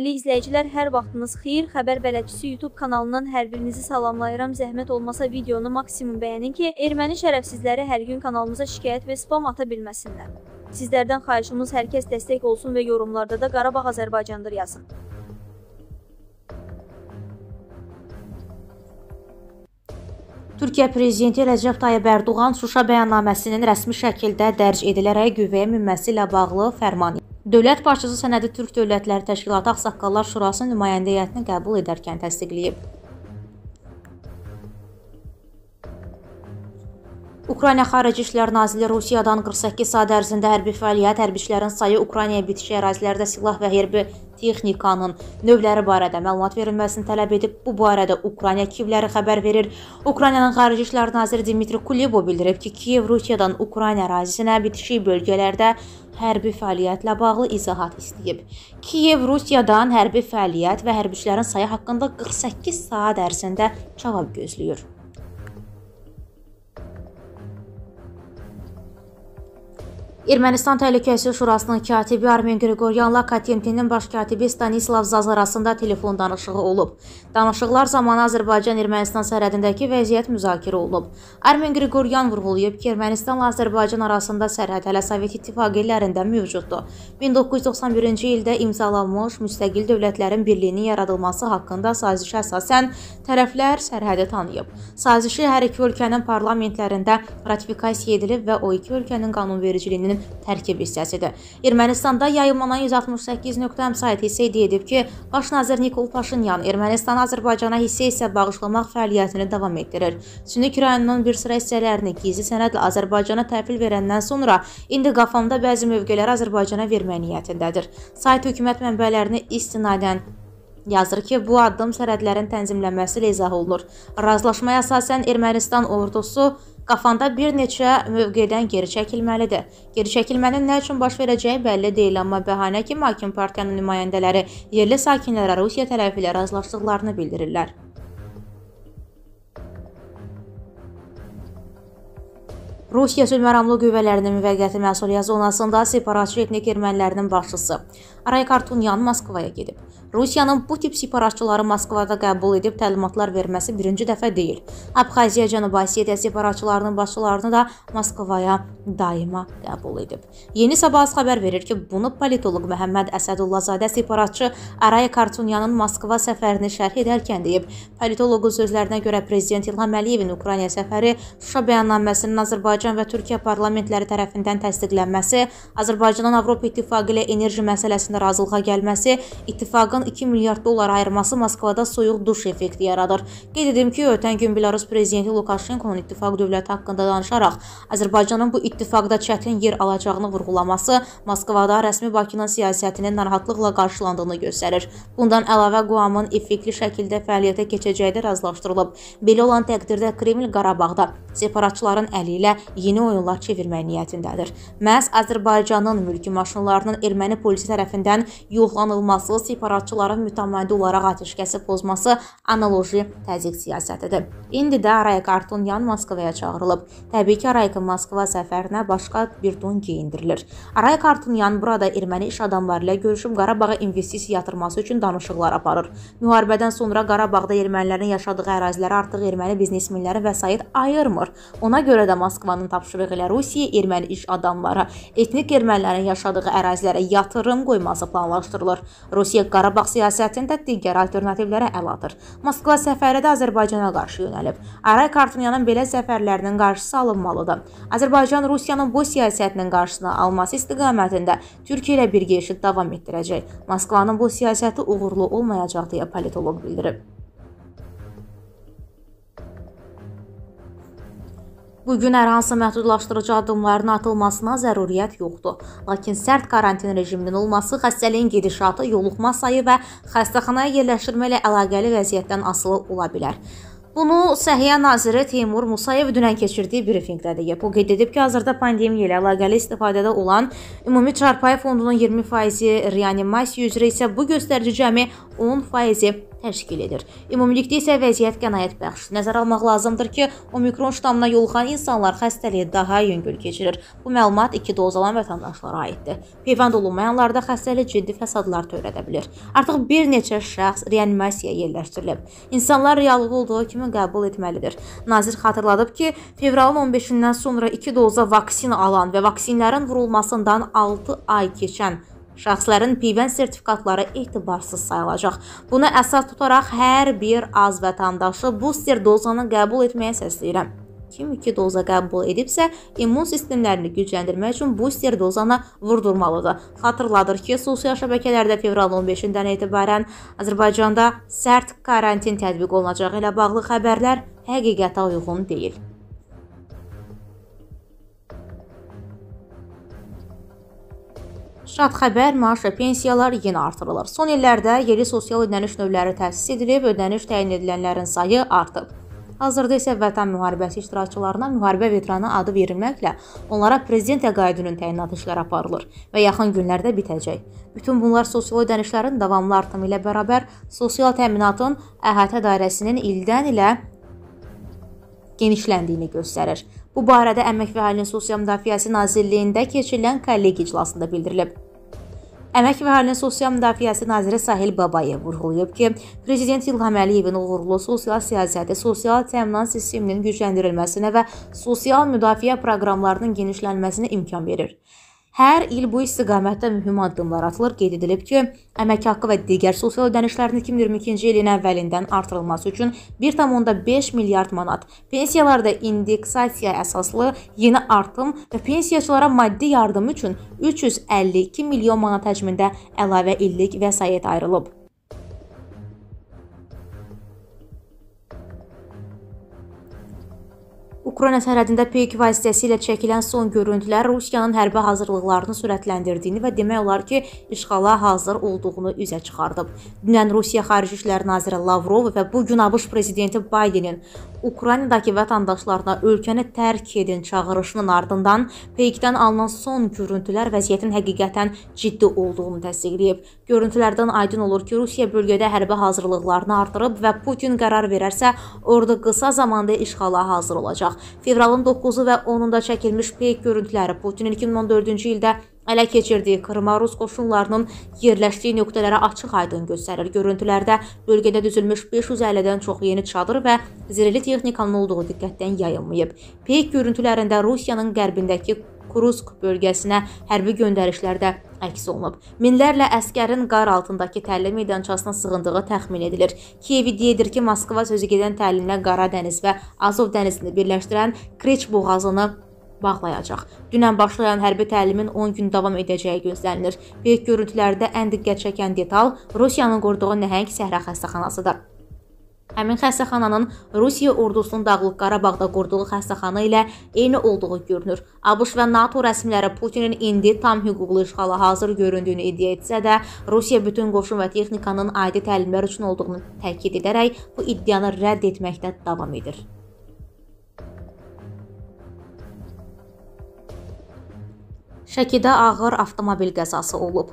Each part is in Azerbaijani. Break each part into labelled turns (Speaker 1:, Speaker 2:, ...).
Speaker 1: Dəyərli izləyicilər, hər vaxtınız xeyir. Xəbər bələdçisi YouTube kanalından hər birinizi salamlayıram. Zəhmət olmasa videonu maksimum bəyənin ki, erməni şərəfsizləri hər gün kanalımıza şikayət və spam ata bilməsinlər. Sizlərdən xahişimiz hər kəs dəstək olsun və yorumlarda da Qarabağ Azərbaycandır yazın. Türkiyə prezidenti Rəcəb Tayyib Ərdoğan Şuşa bəyannaməsinin rəsmi şəkildə dərc edilərək qüvvəyə minməsi ilə bağlı fərman Dövlət başçısı sənədi Türk Dövlətləri Təşkilatı Ağsaqqallar Şurası nümayəndə heyətini qəbul edərkən təsdiqləyib. Ukrayna Xarici İşlər Naziri Rusiyadan 48 saat ərzində hərbi fəaliyyət, hərbiçilərin sayı Ukraynaya bitişik ərazilərdə silah və hərbi texnikanın növləri barədə məlumat verilməsini tələb edib. Bu barədə Ukrayna Kiyevləri xəbər verir. Ukraynanın Xarici İşlər Naziri Dmitri Kulebo bildirib ki, Kiyev Rusiyadan Ukrayna ərazisinə bitişik bölgələrdə hərbi fəaliyyətlə bağlı izahat istəyib. Kiyev Rusiyadan hərbi fəaliyyət və hərbiçilərin sayı haqqında 48 saat ərzində cavab gözləyir. Ermənistan Təhlükəsizlik Şurasının katibi Armen Qriqoryanla Kotemkinin baş katibi Stanislav Zaz arasında telefon danışığı olub. Danışıqlar zamanı Azərbaycan-Ermənistan sərhədindəki vəziyyət müzakirə olunub. Armen Qriqoryan vurğulayıb ki, Ermənistanla Azərbaycan arasında sərhəd hələ Sovet İttifaqı illərində mövcuddur. 1991-ci ildə imzalanmış müstəqil dövlətlərin birliyinin yaradılması haqqında sazişə əsasən tərəflər sərhədi tanıyıb. Sazişi hər iki ölkənin parlamentlərində ratifikasiya edilib və o iki ölkənin qanunvericiliyinin əhalisinin tərkib hissəsidir. Ermənistanda yayımlanan 168.5 sayt hissə iddia edib ki, baş nazir Nikol Paşinyan Ermənistan Azərbaycana hissə isə bağışlamaq fəaliyyətini davam etdirir. Sünik rayonunun bir sıra hissələrini gizli sənədlə Azərbaycana təhvil verəndən sonra indi Qafamda bəzi mövqeləri Azərbaycana vermək niyyətindədir. Sayt hökumət mənbələrini istinadən Yazır ki, bu addım sərhədlərin tənzimlənməsi ilə izah olunur. Razılaşmaya əsasən Ermənistan ordusu Qafanda bir neçə mövqedən geri çəkilməlidir. Geri çəkilmənin nə üçün baş verəcəyi bəlli deyil, amma bəhanə kimi hakim partiyanın nümayəndələri yerli sakinlərə Rusiya tərəfi ilə razılaşdıqlarını bildirirlər. Rusiya sülhməramlı qüvvələrinin müvəqqəti məsuliyyəti zonasında separatçı etnik ermənilərinin başçısı Aray Kartunyan Moskvaya gedib. Rusiyanın bu tip separatçıları Moskvada qəbul edib təlimatlar verməsi birinci dəfə deyil. Abxaziya, Cənubi Osetiya separatçılarının başçılarını da Moskvaya daima qəbul edib. Yeni Sabahs xəbər verir ki, bunu politoloq Məhəmməd Əsədullazadə separatçı Araya Kartunyanın Moskva səfərini şərh edərkən deyib. Politoloqun sözlərinə görə prezident İlham Əliyevin Ukrayna səfəri Şuşa bəyannaməsinin Azərbaycan və Türkiyə parlamentləri tərəfindən təsdiqlənməsi, Azərbaycanın Avropa İttifaqı ilə enerji məsələsində razılığa gəlməsi, ittifaqın fonundan 2 milyard dollar ayırması Moskvada soyuq duş effekti yaradır. Qeyd edim ki, ötən gün Belarus prezidenti Lukaşenkonun ittifaq dövləti haqqında danışaraq Azərbaycanın bu ittifaqda çətin yer alacağını vurğulaması Moskvada rəsmi Bakının siyasətinin narahatlıqla qarşılandığını göstərir. Bundan əlavə Quamın effektiv şəkildə fəaliyyətə keçəcəyi də razılaşdırılıb. Belə olan təqdirdə Kreml Qarabağda separatçıların əli ilə yeni oyunlar çevirmək niyyətindədir. Məhz Azərbaycanın mülki maşınlarının erməni polisi tərəfindən yoxlanılması separatçı iştirakçıların mütəmadi olaraq atəşkəsi pozması analoji təzyiq siyasətidir. İndi də Rayk Artunyan Moskvaya çağırılıb. Təbii ki, Raykın Moskva səfərinə başqa bir don geyindirilir. Rayk Artunyan burada erməni iş adamları ilə görüşüb Qarabağa investisiya yatırması üçün danışıqlar aparır. Müharibədən sonra Qarabağda ermənilərin yaşadığı ərazilərə artıq erməni biznesmenləri vəsait ayırmır. Ona görə də Moskvanın tapşırığı ilə Rusiya erməni iş adamları etnik ermənilərin yaşadığı ərazilərə yatırım qoyması planlaşdırılır. Rusiya Qarabağ Qarabağ siyasətində digər alternativlərə əladır. Moskva səfəri də Azərbaycana qarşı yönəlib. Aray Kartunyanın belə səfərlərinin qarşısı alınmalıdır. Azərbaycan Rusiyanın bu siyasətinin qarşısını alması istiqamətində Türkiyə ilə birgə işi davam etdirəcək. Moskvanın bu siyasəti uğurlu olmayacaq deyə politoloq bildirib. Bu gün hər hansı məhdudlaşdırıcı addımların atılmasına zəruriyyət yoxdur. Lakin sərt karantin rejiminin olması xəstəliyin gedişatı, yoluxma sayı və xəstəxanaya yerləşdirmə ilə əlaqəli vəziyyətdən asılı ola bilər. Bunu Səhiyyə naziri Teymur Musayev dünən keçirdiyi brifinqdə deyib. O qeyd edib ki, hazırda pandemiya ilə əlaqəli istifadədə olan ümumi çarpayı fondunun 20% reanimasiya üzrə isə bu göstərici cəmi 10% təşkil edir. Ümumilikdə isə vəziyyət qənaət bəxşdir. Nəzərə almaq lazımdır ki, omikron ştamına yoluxan insanlar xəstəliyi daha yüngül keçirir. Bu məlumat 2 doz alan vətəndaşlara aiddir. Peyvənd olunmayanlarda xəstəlik ciddi fəsadlar törədə bilər. Artıq bir neçə şəxs reanimasiyaya yerləşdirilib. İnsanlar reallığı olduğu kimi qəbul etməlidir. Nazir xatırladıb ki, fevralın 15-dən sonra 2 doza vaksina alan və vaksinlərin vurulmasından 6 ay keçən Şəxslərin pivənd sertifikatları etibarsız sayılacaq. Buna əsas tutaraq hər bir az vətəndaşı booster dozanı qəbul etməyə səsləyirəm. Kim 2 doza qəbul edibsə, immun sistemlərini gücləndirmək üçün booster dozana vurdurmalıdır. Xatırladır ki, sosial şəbəkələrdə fevral 15-dən etibarən Azərbaycanda sərt karantin tətbiq olunacağı ilə bağlı xəbərlər həqiqətə uyğun deyil. Şad xəbər, maaş və pensiyalar yenə artırılır. Son illərdə yeni sosial ödəniş növləri təsis edilib, ödəniş təyin edilənlərin sayı artıb. Hazırda isə Vətən müharibəsi iştirakçılarına müharibə veteranı adı verilməklə onlara prezident təqaüdünün təyinatı işləri aparılır və yaxın günlərdə bitəcək. Bütün bunlar sosial ödənişlərin davamlı artımı ilə bərabər sosial təminatın əhatə dairəsinin ildən ilə genişləndiyini göstərir. Bu barədə Əmək və Əhalinin Sosial Müdafiəsi Nazirliyində keçirilən kollegi iclasında bildirilib. Əmək və Əhalinin Sosial Müdafiəsi naziri Sahil Babayev vurğulayıb ki, prezident İlham Əliyevin uğurlu sosial siyasəti sosial təminat sisteminin gücləndirilməsinə və sosial müdafiə proqramlarının genişlənməsinə imkan verir. Hər il bu istiqamətdə mühüm addımlar atılır. Qeyd edilib ki, əmək haqqı və digər sosial ödənişlərin 2022-ci ilin əvvəlindən artırılması üçün 1.5 milyard manat, pensiyalarda indeksasiya əsaslı yeni artım və pensiyaçılara maddi yardım üçün 352 milyon manat həcmində əlavə illik vəsait ayrılıb. Ukrayna sərhədində peyk vasitəsilə çəkilən son görüntülər Rusiyanın hərbi hazırlıqlarını sürətləndirdiyini və demək olar ki, işğala hazır olduğunu üzə çıxardıb. Dünən Rusiya Xarici İşlər naziri Lavrov və bu gün ABŞ prezidenti Baydenin Ukraynadakı vətəndaşlarına ölkəni tərk edin çağırışının ardından peykdən alınan son görüntülər vəziyyətin həqiqətən ciddi olduğunu təsdiqləyib. Görüntülərdən aydın olur ki, Rusiya bölgədə hərbi hazırlıqlarını artırıb və Putin qərar verərsə, ordu qısa zamanda işğala hazır olacaq. Fevralın 9-u və 10-unda çəkilmiş peyk görüntüləri Putinin 2014-cü ildə ələ keçirdiyi Krıma rus qoşunlarının yerləşdiyi nöqtələrə açıq-aydın göstərir. Görüntülərdə bölgədə düzülmüş 550-dən çox yeni çadır və zirehli texnikanın olduğu diqqətdən yayılmayıb. Peyk görüntülərində Rusiyanın qərbindəki Kursk bölgəsinə hərbi göndərişlərdə əks olunub. Minlərlə əskərin qar altındakı təlim meydançasına sığındığı təxmin edilir. Kiyevi deyilir ki, Moskva sözü gedən təlimlə Qara dəniz və Azov dənizini birləşdirən Kreç boğazını bağlayacaq. Dünən başlayan hərbi təlimin 10 gün davam edəcəyi gözlənilir. Böyük görüntülərdə ən diqqət çəkən detal Rusiyanın qurduğu nəhəng səhra xəstəxanasıdır. Həmin xəstəxananın Rusiya ordusunun Dağlıq Qarabağda qurduğu xəstəxana ilə eyni olduğu görünür. ABŞ və NATO rəsmiləri Putinin indi tam hüquqlu işğala hazır göründüyünü iddia etsə də, Rusiya bütün qoşun və texnikanın adi təlimlər üçün olduğunu təkid edərək bu iddianı rədd etməkdə davam edir. Şəkidə ağır avtomobil qəzası olub.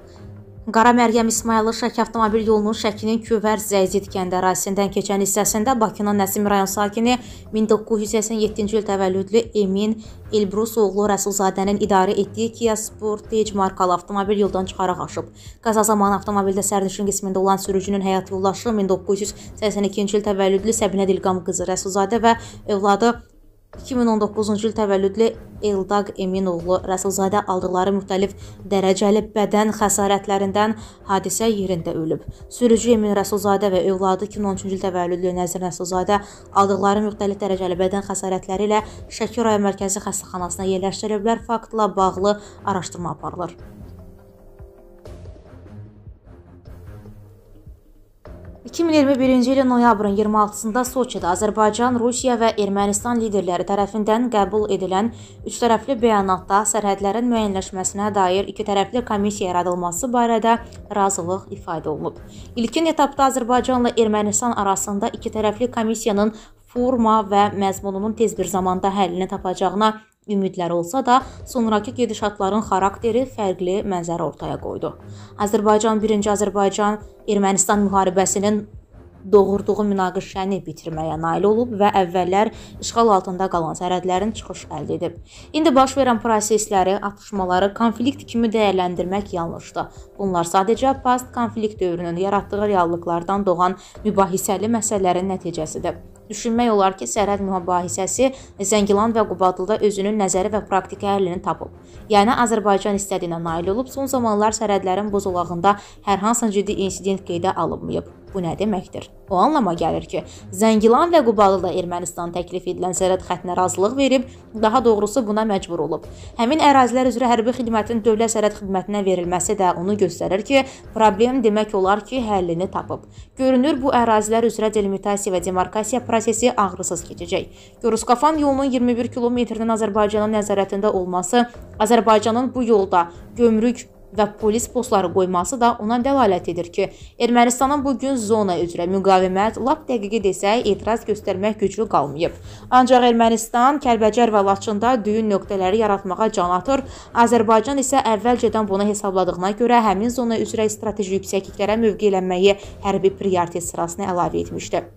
Speaker 1: Qara Məryəm İsmayılı Şəki avtomobil yolunun Şəkinin Küvər Zəyzid kəndi ərazisindən keçən hissəsində Bakının Nəsim rayon sakini 1987-ci il təvəllüdlü Emin İlbrus oğlu Rəsulzadənin idarə etdiyi Kia Sportage markalı avtomobil yoldan çıxaraq aşıb. Qəza zamanı avtomobildə sərnişin qismində olan sürücünün həyat yoldaşı 1982-ci il təvəllüdlü Səbinə Dilqam qızı Rəsulzadə və övladı 2019-cu il təvəllüdlü Eldaq Eminoğlu Rəsulzadə aldıqları müxtəlif dərəcəli bədən xəsarətlərindən hadisə yerində ölüb. Sürücü Emin Rəsulzadə və övladı 2013-cü il təvəllüdlü Nəzir Rəsulzadə aldıqları müxtəlif dərəcəli bədən xəsarətləri ilə Şəki rayon mərkəzi xəstəxanasına yerləşdiriliblər. Faktla bağlı araşdırma aparılır. 2021-ci ilin noyabrın 26-sında Soçidə Azərbaycan, Rusiya və Ermənistan liderləri tərəfindən qəbul edilən üçtərəfli bəyanatda sərhədlərin müəyyənləşməsinə dair ikitərəfli komissiya yaradılması barədə razılıq ifadə olunub. İlkin etapda Azərbaycanla Ermənistan arasında ikitərəfli komissiyanın forma və məzmununun tez bir zamanda həllini tapacağına ümidlər olsa da, sonrakı gedişatların xarakteri fərqli mənzərə ortaya qoydu. Azərbaycan 1-ci Azərbaycan Ermənistan müharibəsinin doğurduğu münaqişəni bitirməyə nail olub və əvvəllər işğal altında qalan sərhədlərin çıxış əldə edib. İndi baş verən prosesləri, atışmaları konflikt kimi dəyərləndirmək yanlışdır. Bunlar sadəcə past konflikt dövrünün yaratdığı reallıqlardan doğan mübahisəli məsələlərin nəticəsidir. Düşünmək olar ki, sərhəd mübahisəsi Zəngilan və Qubadlıda özünün nəzəri və praktiki həllini tapıb. Yəni Azərbaycan istədiyinə nail olub, son zamanlar sərhədlərin bozulağında hər hansı ciddi insident qeydə alınmayıb bu nə deməkdir? O anlama gəlir ki, Zəngilan və Qubalı da Ermənistan təklif edilən sərhəd xəttinə razılıq verib, daha doğrusu buna məcbur olub. Həmin ərazilər üzrə hərbi xidmətin dövlət sərhəd xidmətinə verilməsi də onu göstərir ki, problem demək olar ki, həllini tapıb. Görünür bu ərazilər üzrə delimitasiya və demarkasiya prosesi ağrısız keçəcək. Qoruskafan yolunun 21 kilometrinin Azərbaycanın nəzarətində olması Azərbaycanın bu yolda gömrük və polis postları qoyması da ona dəlalət edir ki, Ermənistanın bu gün zona üzrə müqavimət lap dəqiqi desək etiraz göstərmək güclü qalmayıb. Ancaq Ermənistan Kəlbəcər və Laçında düyün nöqtələri yaratmağa can atır. Azərbaycan isə əvvəlcədən bunu hesabladığına görə həmin zona üzrə strateji yüksəkliklərə mövqelənməyi hərbi prioritet sırasına əlavə etmişdi.